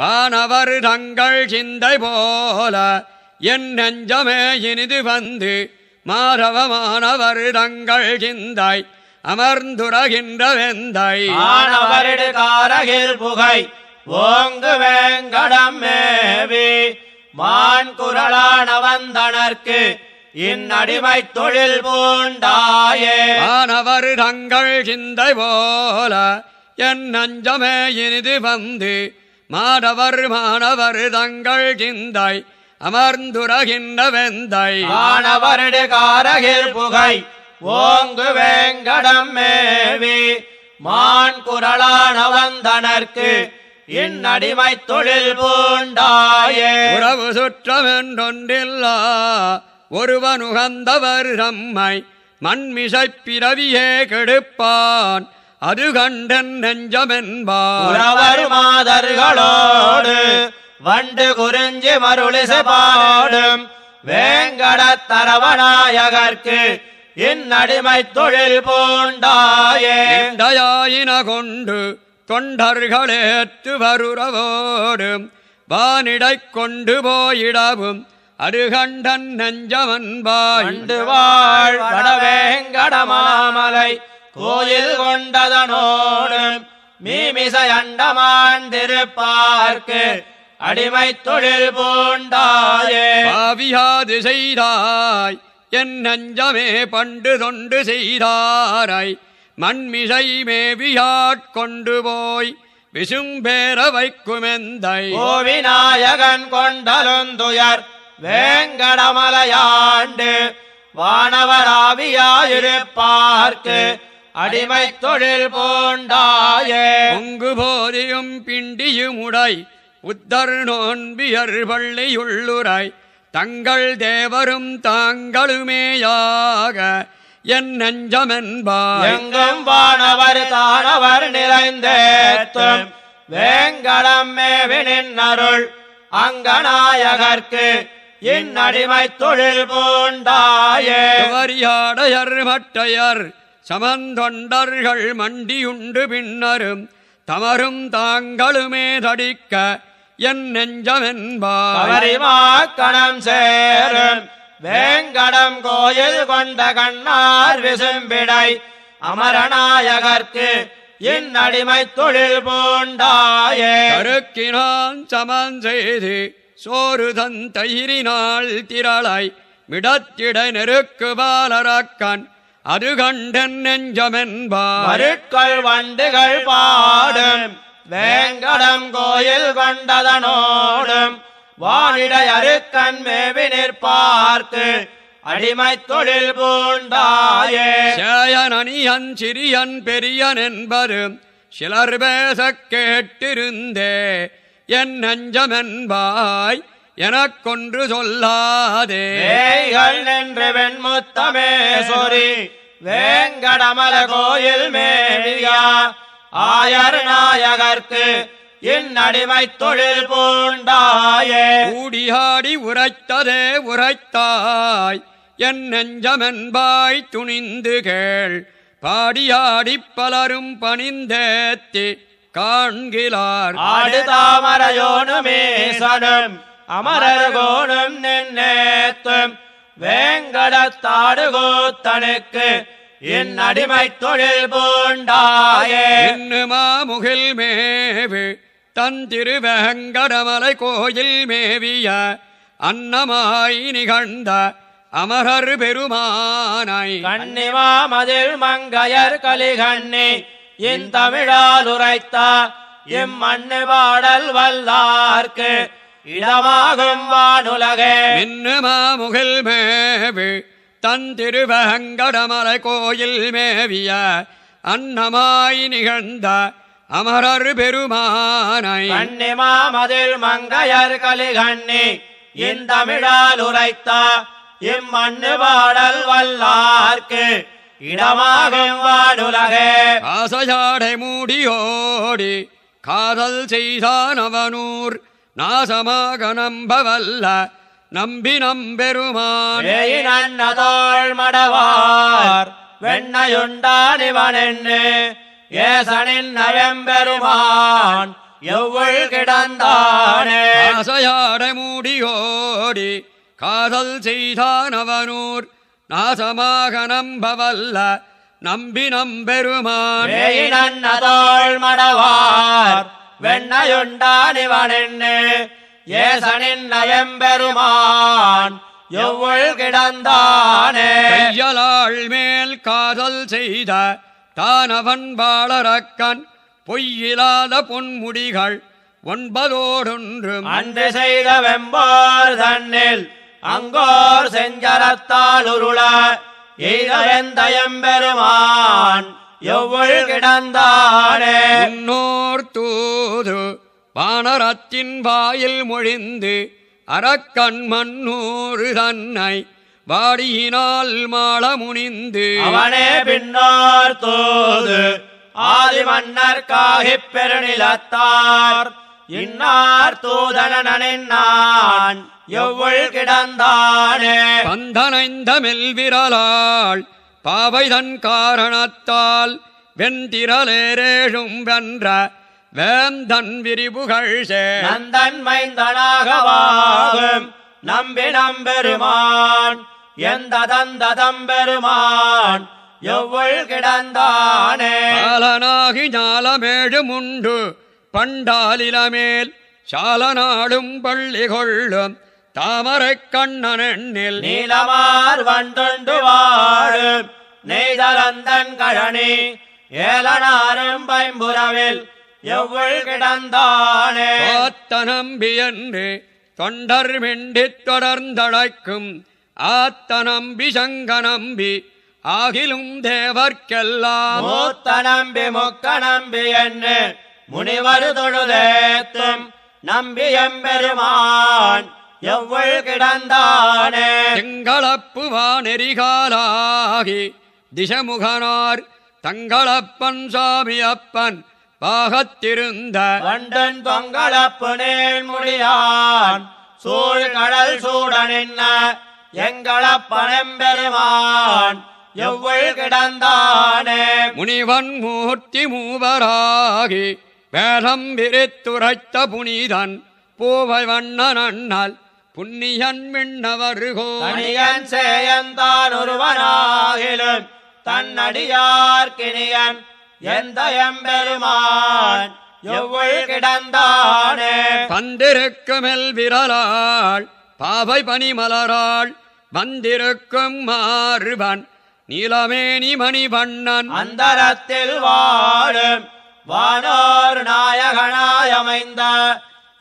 பானவர் தங்கள் சிந்தை போல என் நெஞ்சமே இனிது வந்து மாறவமானவர் தங்கள் சிந்தை அமர்ந்துரகின்ற வெந்தை காரகில் புகை ஓங்கு வேங்கடம் மேவி மான் குரலானவந்தனர்க்கு இந்நடிமை தொழில் பூண்டாயே ஆனவர் தங்கள் சிந்தை போல என் நஞ்சமே இனிது வந்து மாணவர் மாணவர் தங்கள் சிந்தாய் அமர்ந்துரகின்றவெந்தாய் மாணவரடு காரகில் புகை ஓங்கு வேங்கடம் மேவி மான் குரலான வந்தனர்க்கு இந்நடிமை தொழில் பூண்டாயே உறவு சுற்றம் என்றொன்றில்லா ஒருவன் உகந்தவர் தம்மை மண்மிசை பிறவியே கெடுப்பான் அது கண்டன் நெஞ்சமென்பார் மாதர்களோடு வண்டு குறிஞ்சி மருளிசை பாடும் தரவநாயகர்க்கு இந்நடிமை தொழில் பூண்டாயின கொண்டு தொண்டர்களேற்று வருறவோடும் வானிடை கொண்டு போயிடவும் அருகண்டன் நெஞ்சவன் வாழ் வடவேங்கட மாமலை கோயில் கொண்டதனோடு மீமிசை அண்டமான் திருப்பார்க்கு அடிமை தொழில் பூண்டாயே பாவியாது செய்தாய் என் நஞ்சமே பண்டு தொண்டு செய்தாராய் மண்மிசை மேவியாட்கொண்டு போய் விசும்பேர வைக்குமெந்தை கோவிநாயகன் விநாயகன் கொண்டலுந்துயர் வேங்கடமலையாண்டு வானவராவியாயிருப்பார்க்கு அடிமை தொழில் போண்டாய உங்கு போதியும் பிண்டியும் உடை உத்தர் நோன்பியர் பள்ளி உள்ளுரை தங்கள் தேவரும் தாங்களுமேயாக என் நெஞ்சமென்பார் எங்கும் தானவர் நிறைந்தேத்தும் வேங்கடம் மேவினின் அருள் அங்கநாயகர்க்கு இந்நடிமை தொழில் போண்டாயே வரியாடையர் மட்டையர் சமந்தொண்டர்கள் மண்டியுண்டு பின்னரும் தமரும் தாங்களுமே தடிக்க என் நெஞ்சமென்பாரிமாக்கணம் சேரும் வேங்கடம் கோயில் கொண்ட கண்ணார் விசும்பிடை அமரநாயகர்க்கு என் அடிமை தொழில் போண்டாயே அருக்கினான் சமன் செய்து சோறுதன் தயிரினால் திரளாய் விடத்திட நெருக்கு பாலரக்கன் அது கண்டன் நெஞ்சமென்பாருக்கள் வண்டுகள் பாடும் வேங்கடம் கோயில் கொண்டதனோடும் வானிடை அருக்கண் மேவி நிற்பார்த்து அடிமை தொழில் பூண்டாயே சேயனியன் சிறியன் பெரியன் என்பது சிலர் பேச கேட்டிருந்தே என் நெஞ்சமென்பாய் கொன்று சொல்லாதே என்று வெண்முத்தமே சொரி வேங்கடமல கோயில் மேலியா ஆயர் நாயகர்க்கு இந்நடிமை தொழில் பூண்டாயே கூடியாடி உரைத்ததே உரைத்தாய் என் நெஞ்சமென்பாய் துணிந்து கேள் பாடியாடி பலரும் பணிந்தேத்தி காண்கிறார் ஆடு தாமரையோனுமே அமரர்கோணும் நின்னேத்தும் வேங்கடத்தாடுகோத்தனுக்கு என் அடிமை தொழில் பூண்டாயே இன்னுமா முகில் மேவு தன் திருவேங்கடமலை கோயில் மேவிய அன்னமாய் நிகழ்ந்த அமரர் பெருமானை கண்ணிமா மதில் மங்கையர் கலிகண்ணி என் தமிழால் உரைத்த எம் மண்ணு பாடல் வல்லார்க்கு இடமாகும் வானுலகே மின்னுமாமுகில் மேவி தன் திருவகங்கடமலை கோயில் மேவிய அன்னமாய் நிகழ்ந்த அமரர் பெருமானை கண்ணிமாமதில் மங்கையர் கலிகண்ணி இந்த இந்தமிழால் உரைத்த இம்மண்ணு பாடல் வல்லார்க்கு இடமாகும் வாடுலகே ஆசையாடை மூடியோடி காதல் செய்தான் அவனூர் நாசமாக நம்பவல்ல நம்பி நம்பெருமான் மடவார் வெண்ணையுண்டான் ஏசனின் நவெம்பெருமான் எவ்வள் கிடந்தானே ஆசையாடை மூடியோடி காதல் செய்தானவனூர் நாசமாக நம்பவல்ல நம்பி நம்பெருமான் மடவார் வெண்ணையுண்டானிவனெண்ணு ஏசனின் நயம்பெருமான் எவ்வள் கிடந்தானே கையலாள் மேல் காதல் செய்த தானவன் பாலரக்கன் பொய்யிலாத பொன்முடிகள் ஒன்பதோடொன்று அன்று செய்த வெம்பார் தன்னில் அங்கோர் செஞ்சரத்தால் உருள எய்தவெந்தயம் பெருமான் எவ்வளவு கிடந்தானே இன்னோர் தூது வானரத்தின் வாயில் மொழிந்து அறக்கண் மண்ணூறு தன்னை வாடியினால் மாள முனிந்து அவனே பின்னார் தோது ஆதி மன்னர் காகிப் பெருநிலத்தார் இன்னார் தூதனனின் எவ்வள் கிடந்தானே பந்தனைந்த மெல்விரலாள் பாவைதன் காரணத்தால் வெந்திரலேரேழும் வென்ற வேந்தன் விரிபுகள் சேந்தன்மைந்தனாகவாகும் நம்பி நம்பெருமான் எந்த தந்ததம்பெருமான் எவ்வள் கிடந்தானே பலனாகி ஞாலமேழும் உண்டு பண்டாலிலமேல் சாலநாடும் பள்ளி கொள்ளும் தாமரை கண்ணனில் நீலமார் வந்தொண்டு வாழும் நெய்தலந்தன் கழனி ஏலனாரும் பைம்புறவில் எவ்வள் கிடந்தானே ஆத்தனம்பி என்று தொண்டர் மிண்டி தொடர்ந்தழைக்கும் ஆத்தனம்பி நம்பி ஆகிலும் தேவர்க்கெல்லாம் நம்பி மொக்க நம்பி என்று முனிவர் தொழுதேத்தும் நம்பி எம்பெருமான் எவ்வள் கிடந்தானே எங்களப்புவானெறிகாலாகி திசமுகனார் தங்களப்பன் சாமி அப்பன் பாகத்திருந்த வண்டன் பொங்கலப்பு நேழ்முடியான் சூழ் கடல் சூடனின்ன எங்களப்பனம்பெருமான் எவ்வள் கிடந்தானே முனிவன் மூர்த்தி மூவராகி வேதம் விரித்துரைத்த புனிதன் பூவை வண்ணன் அண்ணல் புண்ணியன் மின்னவருகோ அணியன் சேயந்தான் ஒருவனாகிலும் தன்னடியார்கிணியன் எந்த எம்பெருமான் எவ்வளவு கிடந்தானே பந்திருக்குமெல் விரலாள் பாவை மலராள் வந்திருக்கும் மாறுவன் நீலமேனி மணி மணிவண்ணன் அந்தரத்தில் வாழும் வானோர் நாயகனாயமைந்த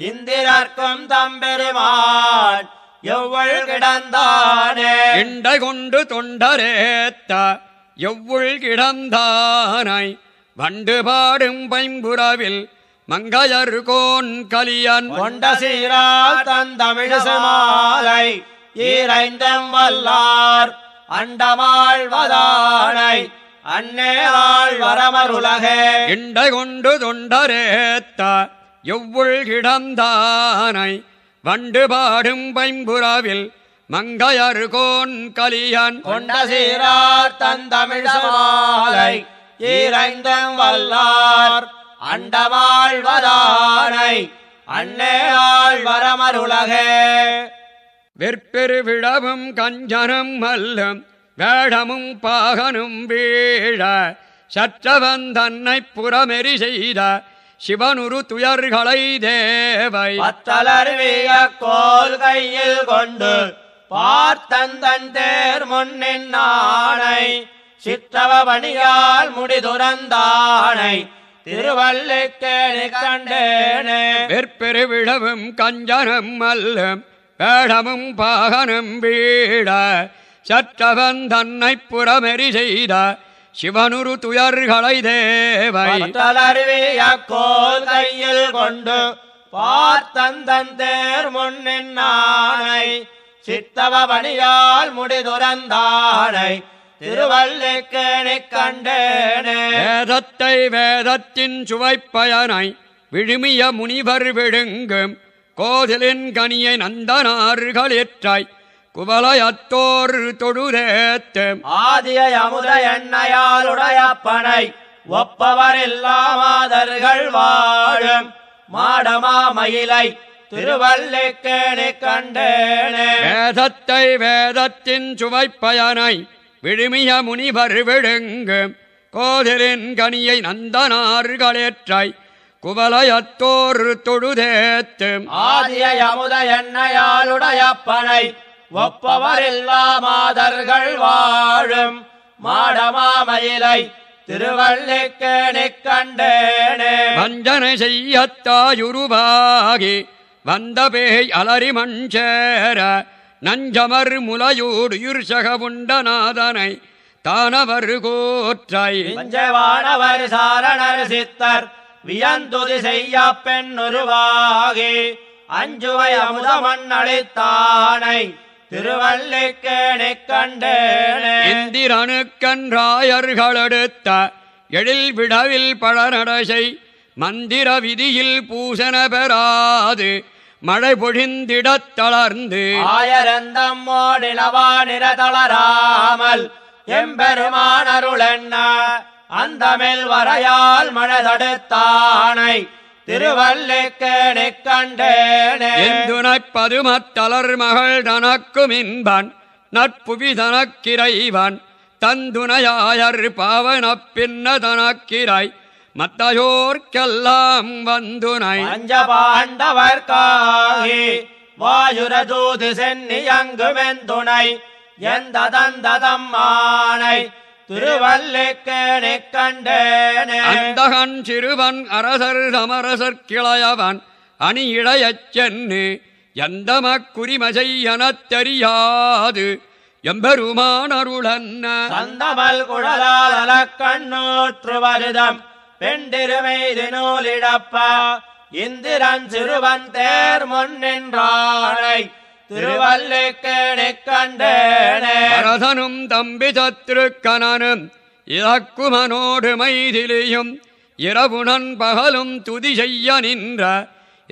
இந்திரர்க்கும் தம்பெருமான் எவ்வள் கிடந்தானே இண்டை கொண்டு தொண்டரேத்த எவ்வள் கிடந்தானை வண்டு பாடும் பைம்புறவில் மங்கையர் கோன் கலியன் கொண்ட சீரா தந்தமிழசமாலை ஈரைந்தம் வல்லார் அண்டமாழ்வதானை அன்னே ஆழ்வரமருலகே இண்டை கொண்டு தொண்டரேத்த எவ்வுள் கிடந்தானை வண்டு பாடும் பைம்புறாவில் மங்கையரு கோன் கலியன் கொண்ட சீரார் தந்தமிழமாலை ஈரைந்தம் வல்லார் அண்டவாழ்வதானை அண்ணே ஆழ்வரமருலகே வெற்பெரு விழவும் கஞ்சனும் மல்லும் வேடமும் பாகனும் வீழ சற்றவன் தன்னை புறமெறி செய்த சிவனுரு துயர்களை தேவை பத்தலர்விய கோல் கையில் கொண்டு பார்த்தந்தன் தேர் முன்னின் நாணை சித்தவ பணியால் முடிதுரந்தானை திருவல்லிக்கேணி கண்டேனே வெற்பெரு விழவும் மல்லும் வேடமும் பாகனும் வீட சற்றவன் தன்னை புறமெறி செய்த சிவனுரு துயர்களை தேவை கையில் கொண்டு பார்த்தந்தன் தேர் முன்னின்னானை சித்தவபணியால் முடிதுரந்தானை திருவள்ளிக்கேணி கண்டேனே வேதத்தை வேதத்தின் சுவைப்பயனை விழுமிய முனிவர் விழுங்கும் கோதிலின் கனியை நந்தனார்கள் ஏற்றாய் குமலயத்தோர் தொடுதேத்தம் ஆதிய அமுத எண்ணையாளுடைய பனை இல்லாமாதர்கள் வாழும் மாடமா மயிலை திருவல்லிக்கேணி கண்டேனே வேதத்தை வேதத்தின் சுவைப்பயனை விழுமிய முனிவர் விழுங்கு கோதிரின் கனியை நந்தனார்களேற்றாய் குவலையத்தோர் தொழுதேத்து ஆதிய அமுத எண்ணையாளுடைய பனை ஒப்பவரில்லா மாதர்கள் வாழும் மாடமாமயிலை திருவள்ளிக்கேணிக் கண்டேனே வஞ்சனை செய்யத்தாயுருவாகி வந்த பேய் அலறி மண் சேர நஞ்சமர் முலையூர் யுர்சகவுண்டநாதனை தானவர் கோற்றை வஞ்சவானவர் சாரணர் சித்தர் வியந்துதி செய்ய பெண் உருவாகி அஞ்சுவை அமுத அமுதமண்ணளித்தானை திருவல்லிக்கேணி கண்டே இந்திரனுக்கன்றாயர்களெடுத்த எழில் விடவில் பழநடசை மந்திர விதியில் பூசன பெறாது மழை பொழிந்திட தளர்ந்து ஆயரந்தம்மோடினவானிரதளராமல் எம்பெருமானருளென்ன அந்தமில் வரையால் மழை தடுத்தானை திருவல்லைக்கேணை கண்டேனைப்பது மத்தலர் மகள் தனக்கும் இன்பன் நட்புவி தனக்கிறைவன் தந்துணையாயர் பாவன பின்ன தனக்கிராய் மத்தையோர்க்கெல்லாம் வந்துனை பஞ்சபாண்டவர் காகி வாயுரதூது சென்னி அங்குமெந்துணை எந்த தந்ததம் ஆனை திருவல்லேக்கனை அந்தகன் சிறுவன் அரசர் சமரசர் கிளையவன் அணி இழைய சென்னு எந்த மக்குரிமசை எனத் தெரியாது எம்பெருமான் அருளன்ன சந்தமல் குழலால கண்ணூற்று வருதம் பெண்டிருமைது நூலிடப்பா இந்திரன் சிறுவன் தேர் முன்னின்றானை திருவல்லும் தம்பி சத்ருக்கணனும் இலக்குமனோடு மைதிலியும் இரவுணன் பகலும் துதி செய்ய நின்ற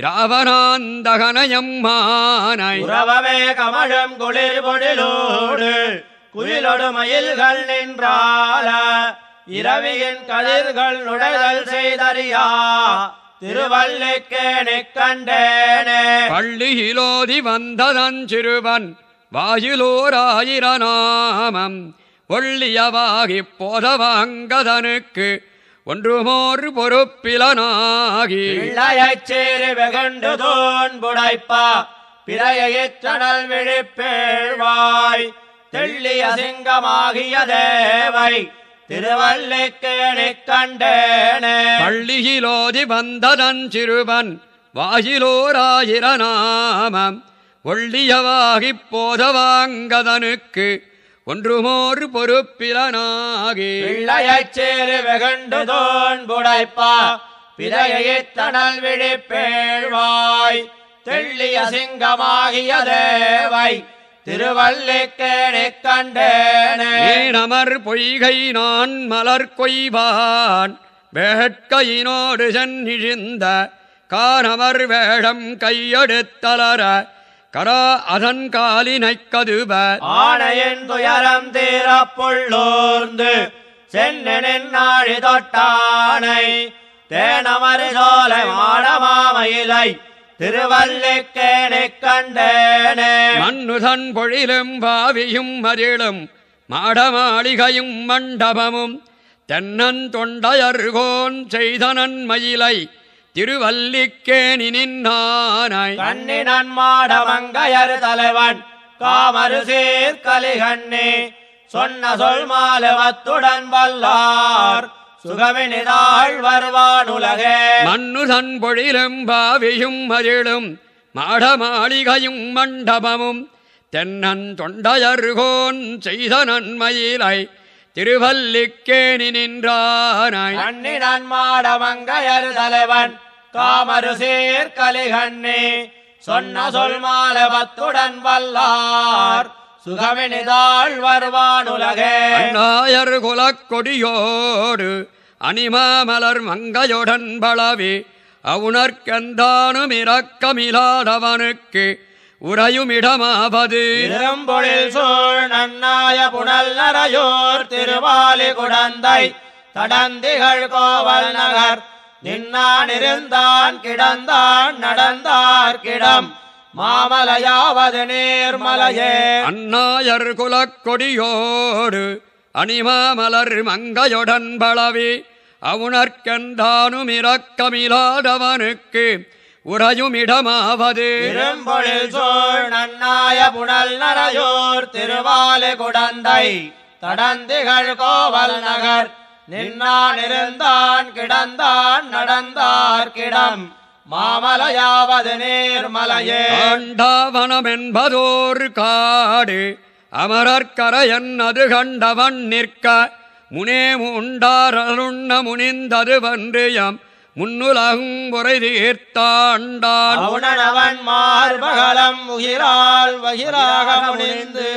ராவணாந்தகனயம்மானை உறவமே கமழும் குளிர் பொழிலோடு குயிலொடு மயில்கள் நின்றால இரவியின் கதிர்கள் நுழைதல் செய்தறியா திருவல்லிக்கேணிக் கண்டேனே பள்ளியிலோதி வந்ததன் வந்ததஞ்சிறுவன் வாயிலோராயிரநாமம் ஒள்ளியவாகிப் போதவாங்கதனுக்கு ஒன்றுமோர் பொறுப்பிலனாகி இளையச் சேரு வெகண்டு தோன்புடைப்பா பிறையற்றடல் விழிப்பேழ்வாய் தெள்ளிய சிங்கமாகிய தேவை திருவல்லைக்கேணிக் கண்டேனே பள்ளியிலோதி வந்தனன் சிறுவன் வாயிலோராயிரநாமம் ஒள்ளியவாகிப் போதவாங்கதனுக்கு ஒன்றுமோர் பொறுப்பிலனாகி பிள்ளையச்சேரு வெகண்டுதோன் புடைப்பா பிறையை தனல் விழிப்பேழ்வாய் தெள்ளிய சிங்கமாகிய தேவை திருவள்ளிக்கேணிக்கண்டேனமர் பொய்கை நான் மலர் கொய்வான் வேட்கையினோடு சென்னிழிந்த காரமர் வேடம் கையெடுத்தலர கரா அதன் காலினை கதுப ஆணையின் துயரம் தீரப்புள்ளோர்ந்து பொள்ளோர்ந்து சென்னனின் நாழி தொட்டானை தேனமரி சோலை மாடமாமையிலை திருவல்லேக்கேனைக் கண்டேனே மண்ணுதன் பொழிலும் பாவியும் மறிலும் மாடமாளிகையும் மண்டபமும் தென்னன் தொண்டையர்கோன் செய்தனன் மயிலை திருவல்லிக்கேணி நின்னானாய் கண்ணினன் மாடமங்கையர் தலைவன் காமரு சீர்கலிகண்ணே சொன்ன சொல் மாலுவத்துடன் வல்லார் சுகமினிதாள் வருவானுலக மண்ணு சண்பொழிலும் பாவியும் மதிலும் மாட மாளிகையும் மண்டபமும் தென்னன் தொண்டையருகோன் செய்த நன்மயிலை திருவல்லிக்கேணி நின்றானாய் அண்ணினான் மாடமங்கையர் தலைவன் காமரு சேர்கலிகண்ணே சொன்ன சொல் மாலபத்துடன் வல்லார் சுகமெனிதாள் வருவானுலகே நாயர் குலக்கொடியோடு அனிமாமலர் மங்கையுடன் பழவி அவுணர்கந்தானும் இரக்கமிலாதவனுக்கு உரையுமிடமாவது இரும்பொழில் சோழ் நன்னாய புனல் நரையோர் திருவாலி குடந்தை தடந்திகள் கோவல் நகர் நின்னான் இருந்தான் கிடந்தான் நடந்தார் கிடம் மாமலையாவது நேர்மலையே அண்ணாயர் குலக்கொடியோடு அணிமாமலர் மங்கையுடன் பழவி அவுணர்கந்தானும் இரக்கமிலாதவனுக்கு உறையுமிடமாவது இரும்பொழில் சோழ் நன்னாய புனல் நரையோர் திருவாலு குடந்தை தடந்திகள் கோவல் நகர் நின்னான் இருந்தான் கிடந்தான் நடந்தார் கிடம் மாமலையாவது நேர்மலையே என்பதோர் காடு அமரற்கரையன் அது கண்டவன் நிற்க முனே உண்டாரருண்ண முனிந்தது வன்றியம் முன்னுலகுறை தீர்த்தாண்டான் மார்பகலம் உயிரால் வகிராக முனிந்து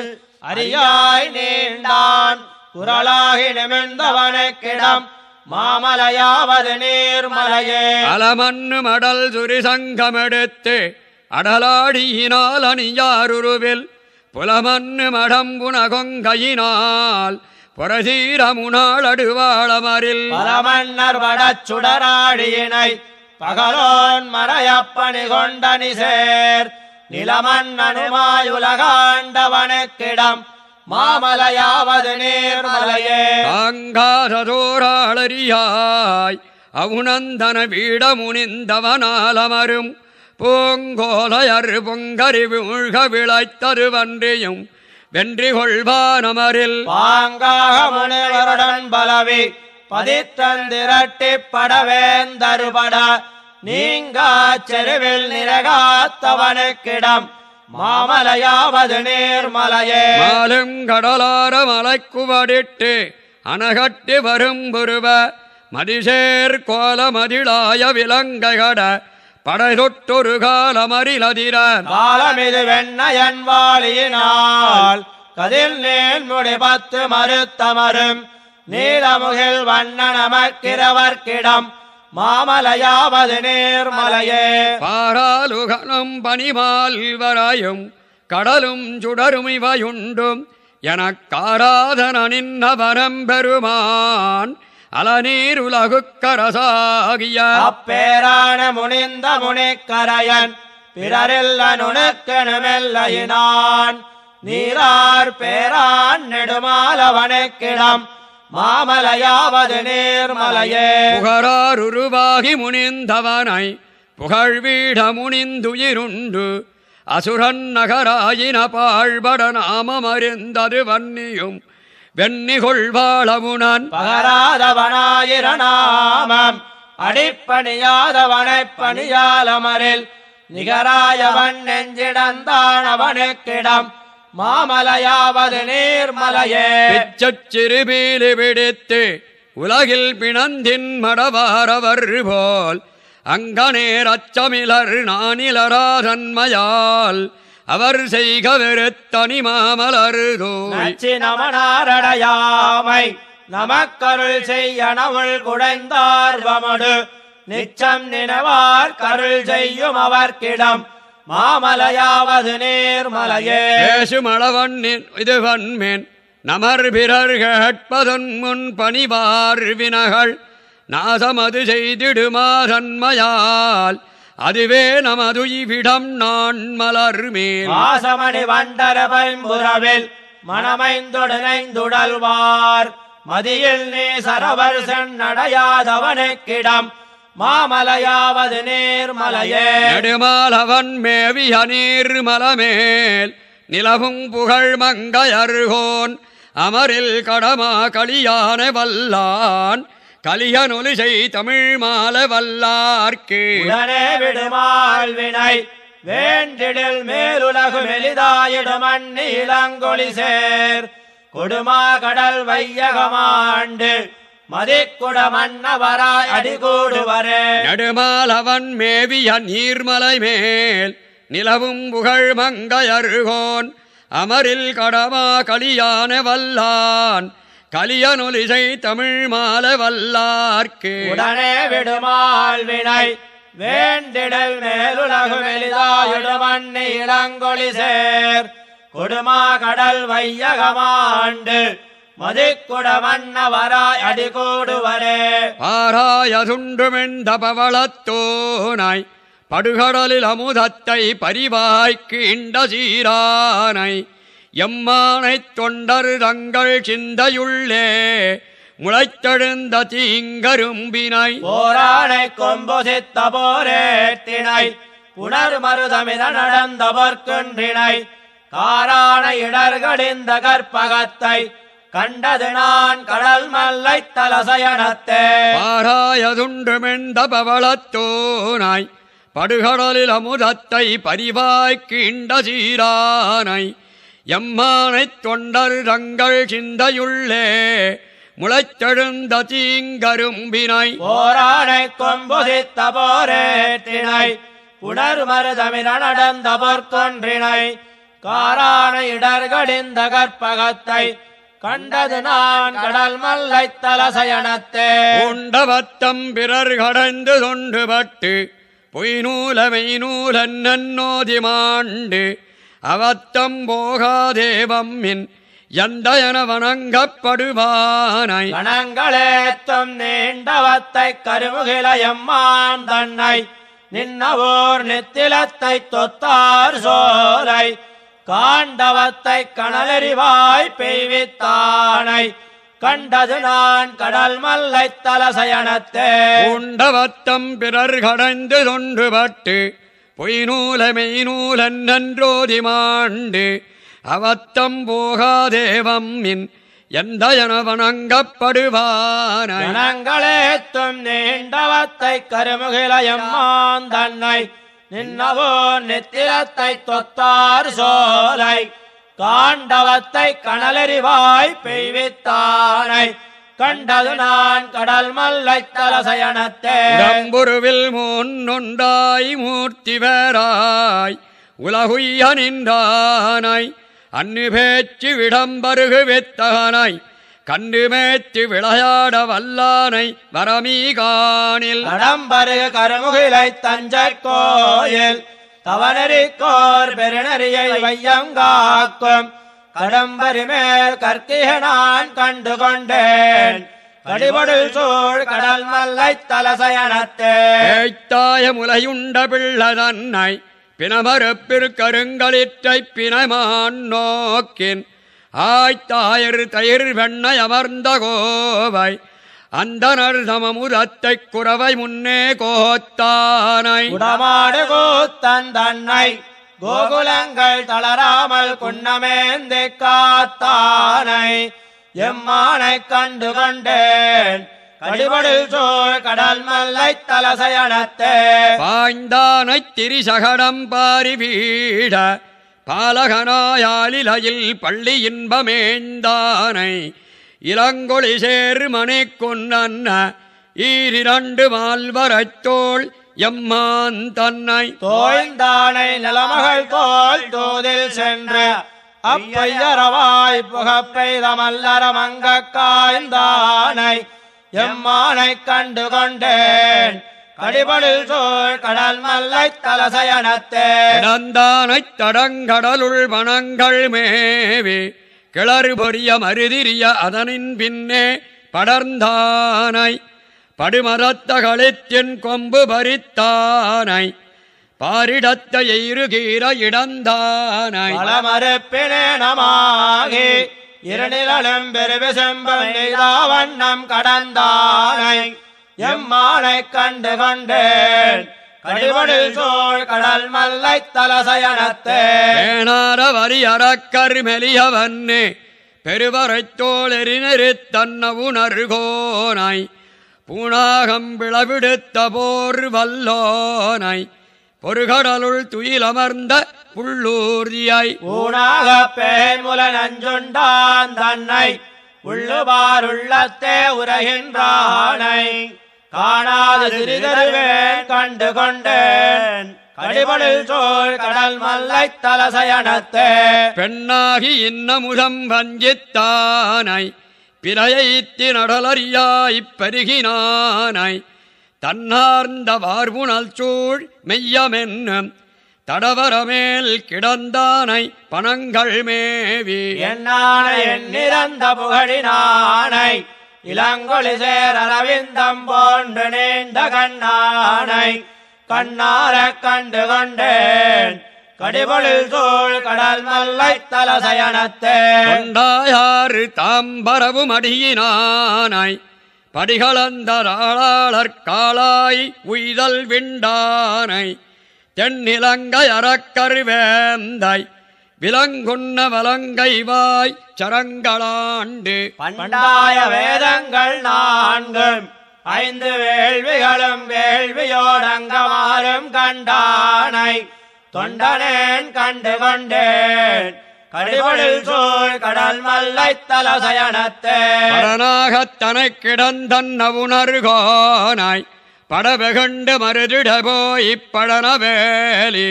அறியாய் நீண்டான் குரலாகி நிமிழ்ந்தவனை கிடம் மாமலையாவது நீர்மலையே அலமண்ணு மடல் சுரி சுரிசங்கமெடுத்து அடலாடியினால் அணியாருருவில் புலமண்ணு மடம் புனகொங்கையினால் அடுவாழமரில் அடுவாளமரில் வட சுடராடியினை பகலோன் மறையப்பணி கொண்டனி சேர் நிலமன்னனுமாயுலகாண்டவனுக்கிடம் மாமலையாவது நேர்மலையே அங்காரதோராளரியாய் அவுணந்தன வீடமுனிந்தவனால் அமரும் பூங்கோலையர் பொங்கறிவு உழ்க விளைத்தரு வன்றியும் வென்றி கொள்வான் அமரில் பாங்காக முனிவருடன் பலவி பதித்தந்திரட்டி படவேந்தருபட நீங்கா செருவில் நிரகாத்தவனுக்கிடம் மாமலையாவது நீர்மலையே மாலும் கடலார மலைக்குவடிட்டு அணகட்டி வரும் புருவ மதிசேர் கோல மதிளாய விலங்கைகட படைதொட்டொரு காலமறிலதிர காலமிது வெண்ணயன் வாழியினால் கதில் நேன்முடி பத்து மறுத்தமரும் நீலமுகில் வண்ணனமக்கிறவர்கிடம் மாமலையாவது நேர்மலையே பாராலுகனும் பனிமால்வராயும் கடலும் சுடரும் இவையுண்டும் என காராதனின் பரம்பெருமான் அலநீர் உலகுக்கரசாகிய அப்பேரான முனிந்த முனிக்கரையன் பிறரில் அனுணக்கெனுமெல்லையினான் நீரார் பேரான் நெடுமாலவனுக்கிடம் மாமலையாவது நேர்மலையே புகரார் உருவாகி முனிந்தவனாய் புகழ்வீட முனிந்துயிருண்டு அசுரன் நகராயின பாழ்பட நாமம் அறிந்தது வன்னியும் வெண்ணி கொள்வாழமுனன் பகராதவனாயிரநாமம் அடிப்பணியாதவனை பணியாலமரில் நிகராயவன் நெஞ்சிடந்தானவனுக்கிடம் மாமலையாவது நீர்மலையே பிச்சச்சிறுபீலி பிடித்து உலகில் பிணந்தின் மடவாரவர் போல் அங்கநேர் அச்சமிலர் நானிலராதன்மையால் அவர் செய்க வெறுத்தனி மாமலர் நமனாரடையாமை நமக்கருள் செய்ய நவள் குடைந்தார் வமடு நிச்சம் நினவார் கருள் செய்யும் அவர்கிடம் மாமலையாவது நேர்மலையேசு இது வன்மேன் நமர் பிறர்கட்பதன் முன் பணிவார் வினகள் நாசமது செய்திடுமா தன்மையால் அதுவே நமது நமதுயிவிடம் நான் மலர் மேல் வாசமணி வண்டர மனமைந்துடனைந்துடல்வார் மதியில் நீ சரவர் சென் நடையாதவனை கிடம் மாமலையாவது நேர்மலையே நெடுமாலவன் மேவிய நீர்மலமேல் நிலவும் புகழ் மங்கையருகோன் அமரில் கடமா களியான வல்லான் கலியனொலிசை தமிழ் மால வல்லார்க்கு விடுமாள் வினை வேண்டிடல் மேலுலகு மெலிதாயிடும் இளங்கொழி சேர் கொடுமா கடல் வையகமாண்டு மதிக்குடமன்னவராய் அடிகூடுவரே அவன் மேவிய நீர்மலை மேல் நிலவும் புகழ் மங்கையருகோன் அமரில் கடமா கலியான வல்லான் கலியனொலிசை தமிழ் மால வல்லார்க்கு உடனே விடுமால் வினை வேண்டிடல் மேலுலகு வெளிதாயுடுமண்ணி இளங்கொழி சேர் கொடுமா கடல் வையகமாண்டு மதிக்குடமன்னவராய் ஆராய சுண்டுமெண்ட பவளத்தோனாய் படுகடலில் அமுதத்தை பரிவாய்க்கு இண்ட சீரானை எம்மானை தொண்டர் தங்கள் சிந்தையுள்ளே முளைத்தெழுந்த தீங்கரும்பினை போராணை போராடை கொம்புசித்த போரேத்தினை புனர் மருதமித நடந்தவர்கின்றினை காரான இடர்களிந்த கற்பகத்தை கண்டது நான் கடல் மல்லை தலசயனத்தே பாராயதுண்டுமெண்ட பவளத்தோனாய் படுகடலில் அமுதத்தை பரிவாய் கிண்ட சீரானை எம்மானை தொண்டர் தங்கள் சிந்தையுள்ளே முளைத்தெழுந்த தீங்கரும்பினை போரானை கொம்புதித்த போரேற்றினை உணர் மருதமின நடந்த பொற்கொன்றினை காரான இடர்களின் தகற்பகத்தை கண்டது நான் கடல் மல்லை தலசயணத்தே உண்டவத்தம் பிறர் கடந்து தொண்டுபட்டு பொய்நூலமை நன்னோதி மாண்டு அவத்தம் போகாதேவம் மின் எந்தயன வணங்கப்படுவானாய் வணங்களேத்தும் நீண்டவத்தை கருமுகிலயம்மான் மாந்தன்னை நின்னவோர் நித்திலத்தை தொத்தார் சோலை காண்டவத்தை கணலறிவாய் பெய்வித்தானை கண்டது நான் கடல் மல்லை தலசயனத்தே உண்டவத்தம் பிறர் கடந்து தொன்றுபட்டு பொய்நூல நூலன் நன்றோதி மாண்டு அவத்தம் போகாதேவம் மின் எந்த எனவணங்கப்படுவானங்களே தும் நீண்டவத்தை கருமுகிலயம் மாந்தன்னை நின்னவோ நித்திரத்தை தொத்தார் சோலை காண்டவத்தை கணலறிவாய் பெய்வித்தானை கண்டது நான் கடல் மல்லை தலசயனத்தே நம்புருவில் முன்னுண்டாய் மூர்த்திவராய் உலகுய்ய நின்றானை நின்றானாய் பேச்சு விடம்பருகு வித்தானாய் கண்டுமேத்தி விளையாட வல்லானை வரமீகானில் அடம்பருக கருமுகிலை தஞ்சை கோயில் கோர் பெருணரியை வையங்காக்கும் கடம்பரிமேல் கற்கிய நான் கண்டு கொண்டேன் கடல் முலையுண்ட பிள்ளதன்னை தன்னை பிணமறுப்பிற்கருங்களிற்றை பிணமான் நோக்கின் ஆய்த்தாயர் தயிர் வெண்ணை அமர்ந்த கோவை அந்த நர்தமமுதத்தை குறவை முன்னே கோத்தானை உடமாடு கோத்தந்தன்னை கோகுலங்கள் தளராமல் குன்னமேந்தே காத்தானை எம்மானை கண்டு கொண்டேன் கடல் மல்லை தலசயனத்தே பாய்ந்தானை திரிசகடம் பாரி வீட பாலகனாயாலிலையில் பள்ளி இன்பமேந்தானை இளங்கொழி சேரு சேர்மனை கொன்ன ஈரிரண்டு மால்வரத்தோள் எம்மான் தன்னை தோய்ந்தானை நிலமகள் தோல் தோதில் சென்ற அப்பையரவாய் புகப்பெய்தமல்லர மங்க காய்ந்தானை எம்மானை கண்டு கொண்டேன் கடிபொழில் சோழ் தடங்கடலுள் மனங்கள் மேவி கிளறுபொரிய பொரிய மருதிரிய அதனின் பின்னே படர்ந்தானை படுமரத்தகளித்தின் கொம்பு பறித்தானை பாரிடத்த எருகீர இடந்தானை பலமரப்பினே நமாகி இருநிலும் பெருவிசம்பம் கடந்தானை எம்மானை கண்டு கொண்டேன் கடிவடில் சோழ் கடல் மல்லை தன்ன உணர்கோனாய் பூணாகம் விளவிடுத்த போர் வல்லோனாய் பொறுகடலுள் துயிலமர்ந்த புள்ளூர்தியாய் பூணாக பேமுல நஞ்சுண்டான் தன்னை உள்ளுபாருள்ளத்தே உரைகின்றானை காணாது சிறிதருவேன் கண்டு கொண்டேன் கடிபொழில் சோழ் கடல் மல்லை தலசயனத்தே பெண்ணாகி இன்னமுதம் வஞ்சித்தானை பிறையைத்தி நடலறியாய்ப் பெருகினானை தன்னார்ந்த வார்புணல் சூழ் மெய்யமென்னும் தடவரமேல் கிடந்தானை பணங்கள் மேவி என்னானை நிறந்த புகழினானை இளங்கொழி இளங்கொழிசேரவிந்தம் போன்று நீண்ட கண்ணானை கண்ணார கண்டு கொண்டேன் கடிபொழில் தூள் கடல் மல்லை தலசயனத்தேண்டாயாறு கொண்டாயாறு தாம்பரவும் அடியினானாய் படிகளந்தராளாளர் உய்தல் விண்டானை தென்னிலங்கை அறக்கருவேந்தாய் விலங்குண்ண வலங்கைவாய் சரங்களாண்டு பண்டாய வேதங்கள் நான்கும் ஐந்து வேள்விகளும் வேள்வியோடங்கமாறும் கண்டானை தொண்டனேன் கண்டு கொண்டேன் கடிவழில் சூழ் கடல் மல்லை தலசயனத்தே கிடந்தன்ன உணர்கோனாய் படவெகண்டு மறுதிட போய் படனவேலி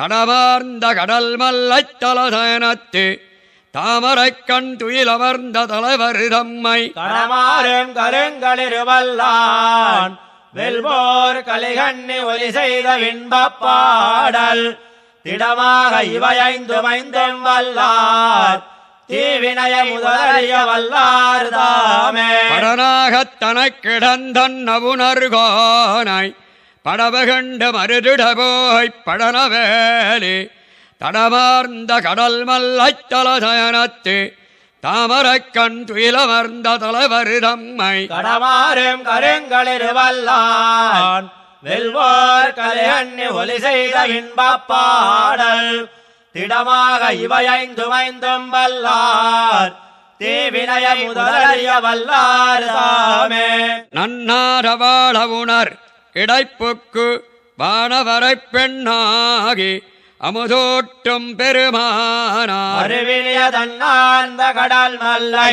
தடமார்ந்த கடல் மல்லைத் தலதனத்து தாமரை கண் துயிலமர்ந்த தலைவர் தம்மை தடமாறும் கருங்களிருவல்லான் வெல்வோர் கலிகண்ணி ஒலி செய்த இன்பப் பாடல் திடமாக இவையைந்து மைந்தம் வல்லார் தீவினைய முதலிய வல்லார் தாமே கடனாகத் தனக்கிடந்தன் நவுணர்கோனாய் படவகண்ட மறுதிடபோய் படனவேலே தடமார்ந்த கடல் மல்லத்தலசயனத்து தாமரக்கண் துயிலமர்ந்த தலைவருதம்மை தடமாறும் கடமாறும் கருங்களிருவல்லான் வெல்வார் கலையண்ணி ஒலி செய்த இன்பப் பாடல் திடமாக இவையைந்துமைந்தும் வல்லார் தேவினய முதலிய வல்லார் தாமே நன்னாரவாள உணர் இடைப்புக்கு வானவரை பெண்ணாகி அமுதோட்டும் பெருமானார்ந்த கடல் மல்லை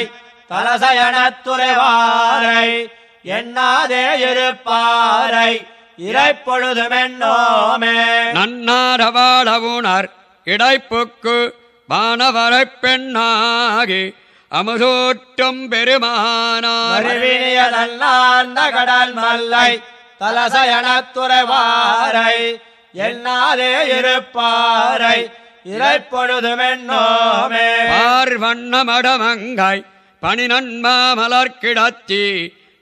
தலசயனத்துறைவாரை என்னாதே இருப்பாரை இறைப்பொழுதுமென்னோமே நன்னாரவாழவுணர் இடைப்புக்கு வானவரை பெண்ணாகி அமுதோட்டும் பெருமானார் கடல் மல்லை தலசயனத்துறைவாரை எண்ணாதே இருப்பாரை இறைப்பொழுதுமென்னோமே பார்வண்ணமடமங்காய் கிடத்தி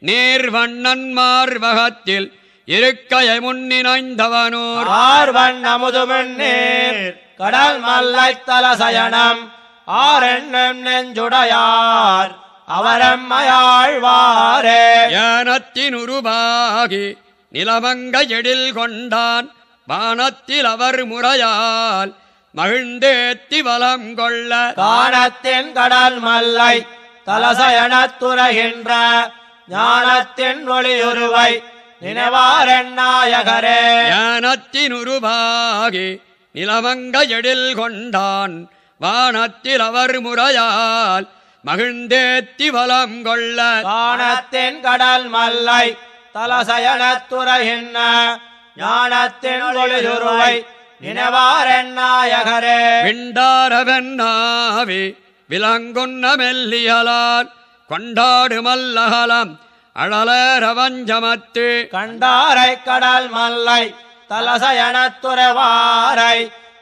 நீர் நீர்வண்ணன்மார் மகத்தில் இருக்கையை முன்னிணைந்தவனூர் ஆர் வண்ண முதுமண்ணீர் கடல் மல்லை தலசயனம் ஆரெண்ணம் நெஞ்சுடையார் அவரம்மையாழ்வாரே ஞானத்தின் உருவாகி நிலமங்க எழில் கொண்டான் வானத்தில் அவர் முறையால் மகிழ்ந்தேத்தி வலம் கொள்ள காணத்தின் கடல் மல்லை கலசயனத்துறகின்ற ஞானத்தின் ஒளியுருவை நினைவாரண்ணாயகரே ஞானத்தின் உருவாகி நிலவங்க எழில் கொண்டான் வானத்தில் அவர் முறையால் மகிழ்ந்தேத்தி வலம் கொள்ள வானத்தின் கடல் மல்லை தலசயனத்துறையின்ன ஞானத்தின் ஒளியுருவை நினைவாரென்னாயகரே விண்டாரவென்னாவி விலங்குன்ன மெல்லியலான் கொண்டாடுமல்லகலம் அழலரவஞ்சமத்து கண்டாரை கடல் மல்லை தலசயனத்துறவாரை